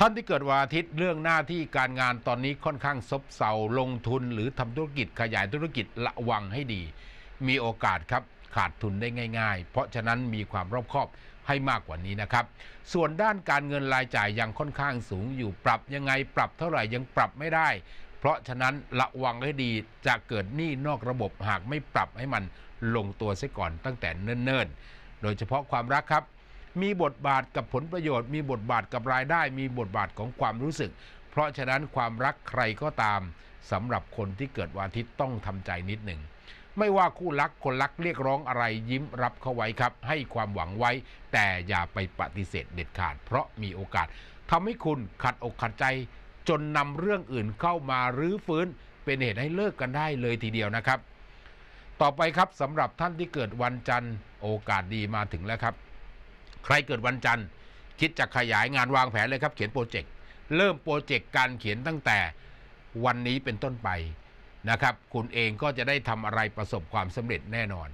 ท่านที่เกิดวันอาทิตย์เรื่องหน้าที่การงานตอนนี้ค่อนข้างซบเซาลงทุน หรือทำธุรกิจขยายธุรกิจระวังให้ดี มีโอกาสครับขาดทุนได้ง่ายๆ เพราะฉะนั้นมีความรอบคอบให้มากกว่านี้นะครับ ส่วนด้านการเงินรายจ่ายยังค่อนข้างสูงอยู่ปรับยังไงปรับเท่าไหร่ยังปรับไม่ได้ เพราะฉะนั้นระวังให้ดีจะเกิดหนี้นอกระบบหากไม่ปรับให้มันลงตัวเสียก่อนตั้งแต่เนิ่นๆโดยเฉพาะความรักครับมีบทบาทกับผลประโยชน์ มีบทบาทกับรายได้ มีบทบาทของความรู้สึก เพราะฉะนั้นความรักใครก็ตามสำหรับคนที่เกิดวันอาทิตย์ต้องทำใจนิดหนึ่ง ไม่ว่าคู่รักคนรักเรียกร้องอะไร ยิ้มรับเข้าไว้ครับ ให้ความหวังไว้ แต่อย่าไปปฏิเสธเด็ดขาดเพราะมีโอกาสทำให้คุณขัดอกขัดใจจนนำเรื่องอื่นเข้ามารื้อฟื้นเป็นเหตุให้เลิกกันได้เลยทีเดียวนะครับ ต่อไปครับสำหรับท่านที่เกิดวันจันทร์โอกาสดีมาถึงแล้วครับใคร เกิดวันจันทร์ คิดจะขยายงานวางแผนเลยครับ เขียนโปรเจกต์เริ่มโปรเจกต์การเขียนตั้งแต่วันนี้เป็นต้นไปนะครับ คุณเองก็จะได้ทำอะไรประสบความสำเร็จแน่นอน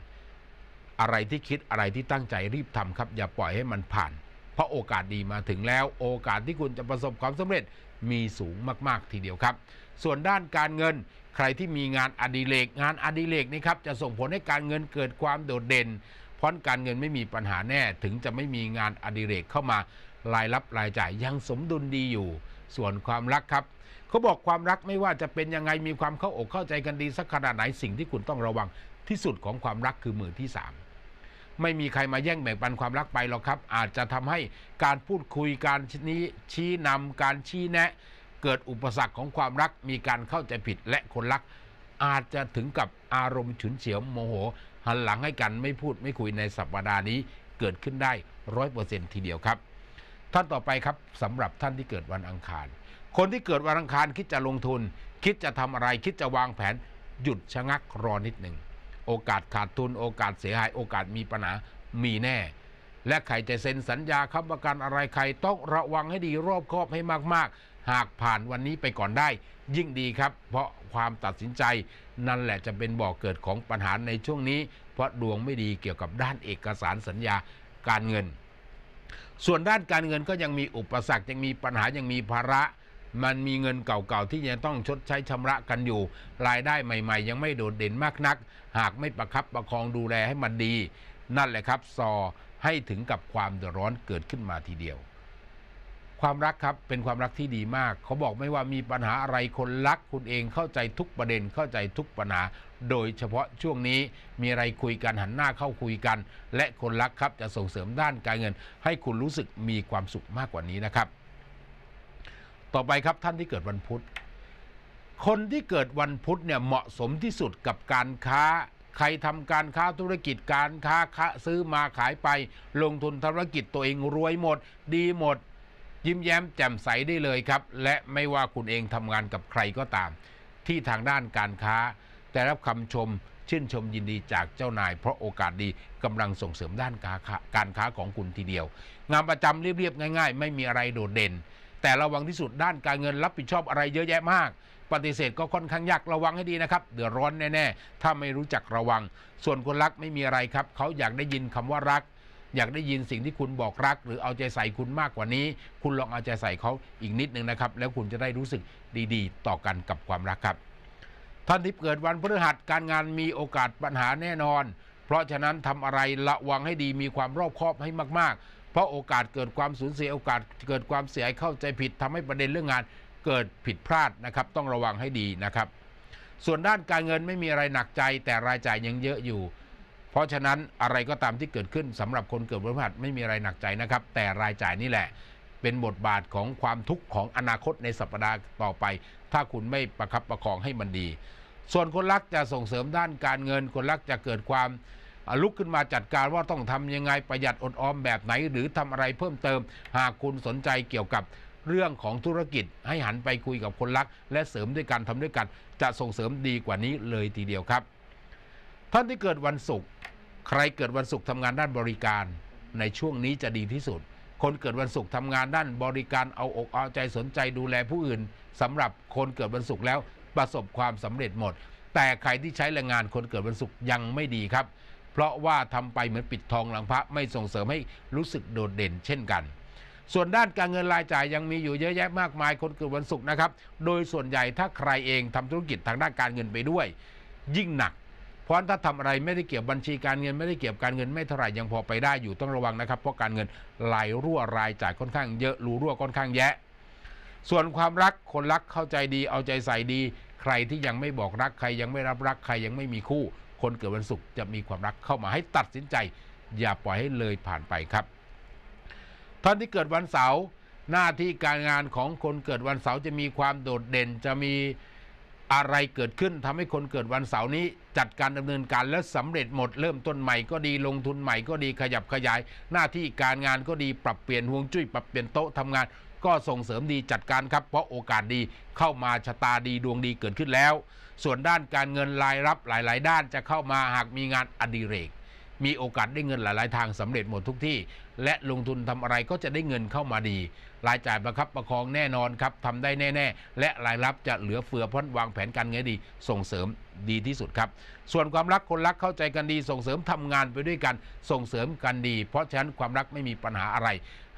อะไรที่คิดอะไรที่ตั้งใจรีบทำครับ อย่าปล่อยให้มันผ่าน เพราะโอกาสดีมาถึงแล้วโอกาสที่คุณจะประสบความสำเร็จมีสูงมาก ๆ ทีเดียวครับ ส่วนด้านการเงินใครที่มีงานอดิเรกงานอดิเรกนี่ครับจะส่งผลให้การเงินเกิดความโดดเด่นราะการเงินไม่มีปัญหาแน่ถึงจะไม่มีงานอดิเรกเข้ามารายรับรายจ่ายยังสมดุลดีอยู่ส่วนความรักครับเขาบอกความรักไม่ว่าจะเป็นยังไงมีความเข้าอกเข้าใจกันดีสักขนาดไหนสิ่งที่คุณต้องระวังที่สุดของความรักคือมือที่สามไม่มีใครมาแย่งแบ่งปันความรักไปหรอกครับ อาจจะทำให้การพูดคุยการนี้ชี้นำการชี้แนะ เกิดอุปสรรคของความรัก มีการเข้าใจผิดและคนรักอาจจะถึงกับอารมณ์ฉุนเฉียวโมโห หันหลังให้กันไม่พูดไม่คุยในสัปดาห์นี้เกิดขึ้นได้ร้อยเปอร์เซ็นทีเดียวครับ ท่านต่อไปครับสำหรับท่านที่เกิดวันอังคาร คนที่เกิดวันอังคารคิดจะลงทุน คิดจะทำอะไรคิดจะวางแผนหยุดชะงักรอนิดหนึ่งโอกาสขาดทุนโอกาสเสียหายโอกาสมีปัญหามีแน่ และใครจะเซ็นสัญญาค้ำประกันอะไรใครต้องระวังให้ดีรอบคอบให้มากๆหากผ่านวันนี้ไปก่อนได้ ยิ่งดีครับเพราะความตัดสินใจนั่นแหละจะเป็นบ่อกเกิดของปัญหาในช่วงนี้ เพราะดวงไม่ดีเกี่ยวกับด้านเอกสารสัญญาการเงิน ส่วนด้านการเงินก็ยังมีอุปสรรคยังมีปัญหายังมีภาระ มันมีเงินเก่าๆที่ยังต้องชดใช้ชำระกันอยู่รายได้ใหม่ ๆ ยังไม่โดดเด่นมากนัก หากไม่ประครับประคองดูแลให้มันดี นั่นแหละครับซอให้ถึงกับความเดือดร้อนเกิดขึ้นมาทีเดียวความรักครับเป็นความรักที่ดีมากเขาบอกไม่ว่ามีปัญหาอะไรคนรักคุณเองเข้าใจทุกประเด็นเข้าใจทุกปัญหาโดยเฉพาะช่วงนี้มีอะไรคุยกัน หันหน้าเข้าคุยกัน และคนรักครับจะส่งเสริมด้านการเงิน ให้คุณรู้สึกมีความสุขมากกว่านี้นะครับ ต่อไปครับท่านที่เกิดวันพุธ คนที่เกิดวันพุธเนี่ยเหมาะสมที่สุดกับการค้า ใครทำการค้าธุรกิจการค้าค้าซื้อมาขายไป ลงทุนธุรกิจตัวเองรวยหมด ดีหมดยิ้มแย้มแจ่มใสได้เลยครับ และไม่ว่าคุณเองทำงานกับใครก็ตาม ที่ทางด้านการค้า แต่รับคำชม ชื่นชมยินดีจากเจ้านายเพราะโอกาสดีกำลังส่งเสริมด้านการค้าการค้าของคุณทีเดียว งานประจำเรียบ ๆ ง่ายๆ ไม่มีอะไรโดดเด่น แต่ระวังที่สุดด้านการเงินรับผิดชอบอะไรเยอะแยะมาก ปฏิเสธก็ค่อนข้างยากระวังให้ดีนะครับเดือดร้อนแน่ๆ ถ้าไม่รู้จักระวัง ส่วนคนรัก ไม่มีอะไรครับ เขาอยากได้ยินคำว่ารักอยากได้ยินสิ่งที่คุณบอกรัก หรือเอาใจใส่คุณมากกว่านี้ คุณลองเอาใจใส่เขาอีกนิดนึงนะครับ แล้วคุณจะได้รู้สึกดีๆ ต่อกันกับความรักครับท่านที่เกิดวันพฤหัสการงานมีโอกาสปัญหาแน่นอน เพราะฉะนั้นทำอะไรระวังให้ดีมีความรอบคอบให้มาก ๆ เพราะโอกาสเกิดความสูญเสียโอกาสเกิดความเสียเข้าใจผิด ทำให้ประเด็นเรื่องงานเกิดผิดพลาดนะครับต้องระวังให้ดีนะครับ ส่วนด้านการเงินไม่มีอะไรหนักใจแต่รายจ่ายยังเยอะอยู่เพราะฉะนั้นอะไรก็ตามที่เกิดขึ้นสำหรับคนเกิดวันพฤหัสไม่มีอะไรหนักใจนะครับ แต่รายจ่ายนี่แหละ เป็นบทบาทของความทุกข์ของอนาคตในสัปดาห์ต่อไป ถ้าคุณไม่ประครับประคองให้มันดี ส่วนคนรักจะส่งเสริมด้านการเงินคนรักจะเกิดความลุกขึ้นมาจัดการว่าต้องทำยังไงประหยัดอดออมแบบไหน หรือทำอะไรเพิ่มเติม หากคุณสนใจเกี่ยวกับ เรื่องของธุรกิจ ให้หันไปคุยกับคนรักและเสริมด้วยการทำด้วยกัน จะส่งเสริมดีกว่านี้เลยทีเดียวครับท่านที่เกิดวันศุกร์ ใครเกิดวันศุกร์ทำงานด้านบริการ ในช่วงนี้จะดีที่สุด คนเกิดวันศุกร์ทำงานด้านบริการเอาอกเอาใจสนใจดูแลผู้อื่นสำหรับคนเกิดวันศุกร์แล้วประสบความสำเร็จหมด แต่ใครที่ใช้แรงงานคนเกิดวันศุกร์ยังไม่ดีครับ เพราะว่าทำไปเหมือนปิดทองหลังพระไม่ส่งเสริมให้รู้สึกโดดเด่นเช่นกัน ส่วนด้านการเงินรายจ่ายยังมีอยู่เยอะแยะมากมายคนเกิดวันศุกร์นะครับ โดยส่วนใหญ่ถ้าใครเองทำธุรกิจทางด้านการเงินไปด้วย ยิ่งหนักเพราะถ้าทำอะไรไม่ได้เกี่ยวบัญชีการเงินไม่ได้เกี่ยวการเงินไม่เท่าไหร่ยังพอไปได้อยู่ต้องระวังนะครับ เพราะการเงินไหลรั่วรายจ่ายค่อนข้างเยอะรูรั่วค่อนข้างแยะ ส่วนความรักคนรักเข้าใจดีเอาใจใส่ดี ใครที่ยังไม่บอกรักใครยังไม่รับรักใครยังไม่มีคู่ คนเกิดวันศุกร์จะมีความรักเข้ามาให้ตัดสินใจ อย่าปล่อยให้เลยผ่านไปครับ ท่านที่เกิดวันเสาร์หน้าที่การงานของคนเกิดวันเสาร์จะมีความโดดเด่นจะมีอะไรเกิดขึ้นทำให้คนเกิดวันเสาร์นี้จัดการดำเนินการและสำเร็จหมดเริ่มต้นใหม่ก็ดีลงทุนใหม่ก็ดีขยับขยาย หน้าที่การงานก็ดีปรับเปลี่ยนห่วงจุ้ยปรับเปลี่ยนโต๊ะทำงาน ก็ส่งเสริมดีจัดการครับ เพราะโอกาสดีเข้ามาชะตาดีดวงดีเกิดขึ้นแล้ว ส่วนด้านการเงินรายรับหลาย ๆ ด้านจะเข้ามาหากมีงานอดิเรกมีโอกาสได้เงินหลาย ๆทางสำเร็จหมดทุกที่ และลงทุนทำอะไรก็จะได้เงินเข้ามาดี รายจ่ายประคับประคองแน่นอนครับทำได้แน่ ๆ และรายรับจะเหลือเฟือพ้นวางแผนการเงินดี ส่งเสริมดีที่สุดครับ ส่วนความรักคนรัก เข้าใจกันดี ส่งเสริมทำงานไปด้วยกันส่งเสริมกันดีเพราะฉะนั้นความรักไม่มีปัญหาอะไร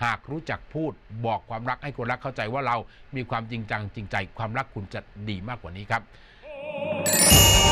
หากรู้จักพูด บอกความรักให้คนรักเข้าใจว่าเรามีความจริงจังจริงใจความรักคุณจะดีมากกว่านี้ครับ